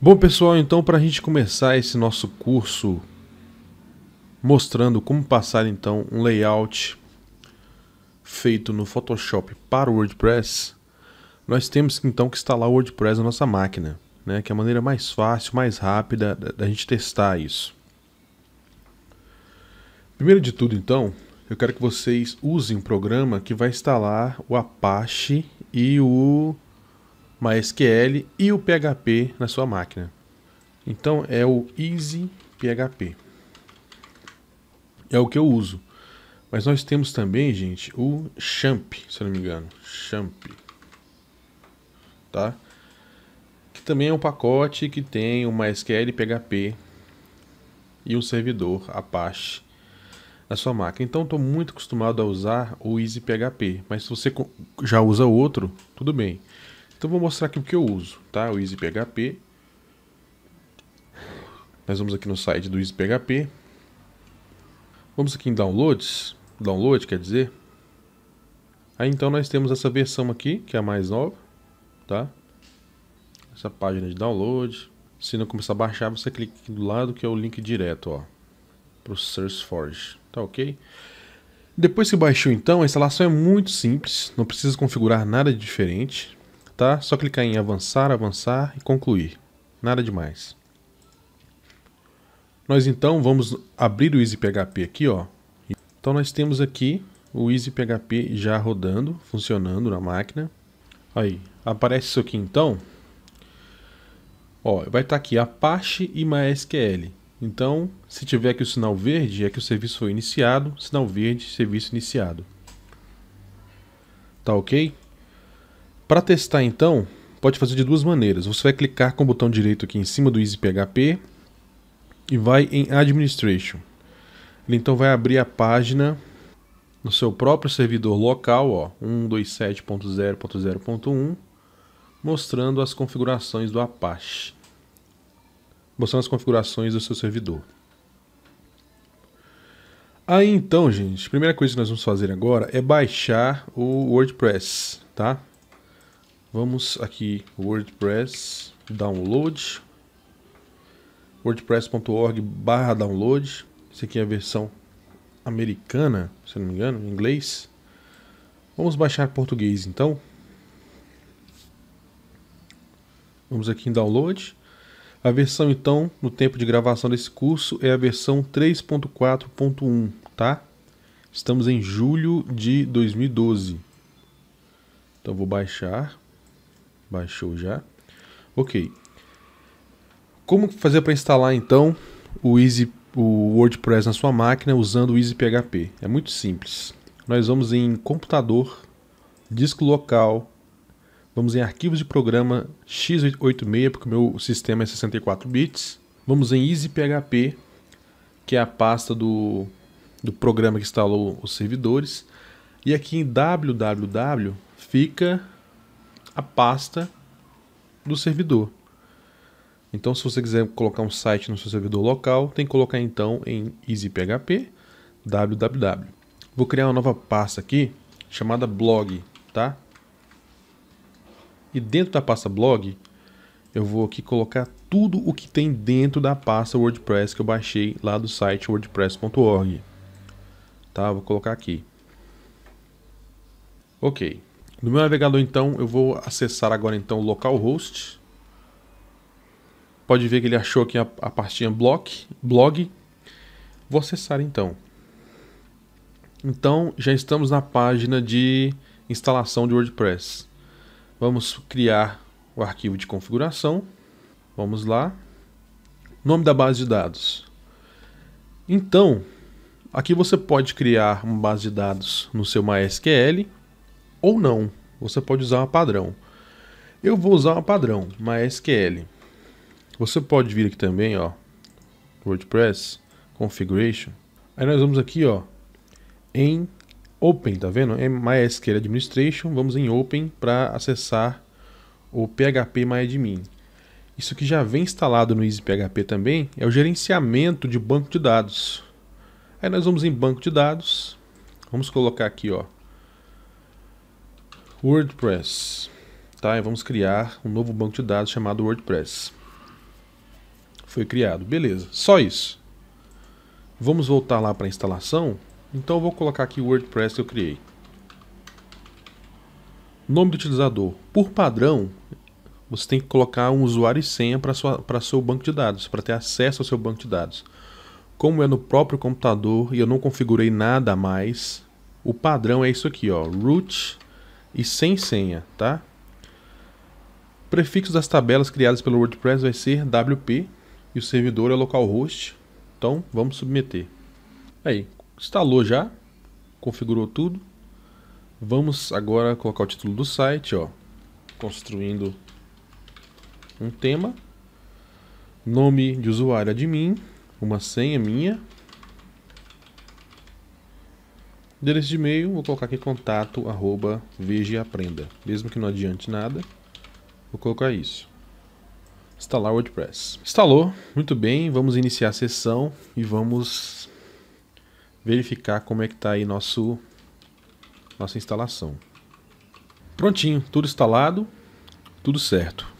Bom, pessoal, então para a gente começar esse nosso curso mostrando como passar então um layout feito no Photoshop para o WordPress, nós temos então que instalar o WordPress na nossa máquina, né? que é a maneira mais fácil, mais rápida da gente testar isso. Primeiro de tudo, então, eu quero que vocês usem um programa que vai instalar o Apache e o MySQL e o PHP na sua máquina. Então é o EasyPHP, É o que eu uso. Mas nós temos também, gente, o Champ, se não me engano. Champ. Tá? Que também é um pacote que tem o MySQL e PHP e um servidor Apache na sua máquina. Então estou muito acostumado a usar o EasyPHP, mas se você já usa outro, tudo bem. Então vou mostrar aqui o que eu uso, tá? O EasyPHP. Nós vamos aqui no site do EasyPHP. Vamos aqui em Downloads. Download, quer dizer. Aí então nós temos essa versão aqui, que é a mais nova, tá? Essa página de download. Se não começar a baixar, você clica aqui do lado que é o link direto, ó. Pro SourceForge, tá ok? Depois que baixou então, a instalação é muito simples, não precisa configurar nada de diferente só clicar em avançar, avançar e concluir. Nada demais. Nós então vamos abrir o EasyPHP aqui, ó. Então nós temos aqui o EasyPHP já rodando, funcionando na máquina. Aí, aparece isso aqui então. Ó, vai estar tá aqui Apache e MySQL. Então, se tiver aqui o sinal verde, é que o serviço foi iniciado. Sinal verde, serviço iniciado. Tá ok? Para testar então, pode fazer de duas maneiras. Você vai clicar com o botão direito aqui em cima do EasyPHP e vai em Administration. Ele então vai abrir a página no seu próprio servidor local, ó, 127.0.0.1, mostrando as configurações do Apache. Mostrando as configurações do seu servidor. Aí então, gente, a primeira coisa que nós vamos fazer agora é baixar o WordPress, tá? Vamos aqui, WordPress, download, wordpress.org barra download. Isso aqui é a versão americana, se não me engano, em inglês. Vamos baixar português então. Vamos aqui em download. A versão então, no tempo de gravação desse curso, é a versão 3.4.1, tá? Estamos em julho de 2012. Então vou baixar. Baixou já. Ok. Como fazer para instalar então o Easy, o WordPress na sua máquina usando o EasyPHP? É muito simples. Nós vamos em computador, disco local, vamos em arquivos de programa x86 porque o meu sistema é 64 bits. Vamos em EasyPHP, que é a pasta do, do programa que instalou os servidores. E aqui em www fica a pasta do servidor. Então, se você quiser colocar um site no seu servidor local, tem que colocar então em easyphp www. Vou criar uma nova pasta aqui chamada blog, tá? E dentro da pasta blog, eu vou aqui colocar tudo o que tem dentro da pasta WordPress que eu baixei lá do site wordpress.org. Tá? Vou colocar aqui. OK. No meu navegador, então, eu vou acessar agora, então, o localhost. Pode ver que ele achou aqui a, a pastinha block, blog. Vou acessar, então. Então, já estamos na página de instalação de WordPress. Vamos criar o arquivo de configuração. Vamos lá. Nome da base de dados. Então, aqui você pode criar uma base de dados no seu MySQL ou não. Você pode usar uma padrão. Eu vou usar uma padrão, MySQL. Você pode vir aqui também, ó, WordPress, Configuration. Aí nós vamos aqui, ó, em Open, tá vendo? é MySQL Administration, vamos em Open para acessar o PHP MyAdmin. Isso que já vem instalado no EasyPHP também é o gerenciamento de banco de dados. Aí nós vamos em banco de dados, vamos colocar aqui, ó, WordPress. Tá? E vamos criar um novo banco de dados chamado WordPress. Foi criado, beleza. Só isso. Vamos voltar lá para a instalação. Então eu vou colocar aqui o WordPress que eu criei. Nome do utilizador. Por padrão, você tem que colocar um usuário e senha para seu banco de dados, para ter acesso ao seu banco de dados. Como é no próprio computador e eu não configurei nada mais, o padrão é isso aqui, ó, root e sem senha, tá? O prefixo das tabelas criadas pelo WordPress vai ser WP e o servidor é localhost. Então, vamos submeter. Aí, instalou já, configurou tudo. Vamos agora colocar o título do site, ó. Construindo um tema. Nome de usuário admin, uma senha minha, Endereço de e-mail, vou colocar aqui contato, arroba, veja e aprenda. Mesmo que não adiante nada, vou colocar isso. Instalar WordPress. Instalou, muito bem, vamos iniciar a sessão e vamos verificar como é que está aí nosso, nossa instalação. Prontinho, tudo instalado, tudo certo.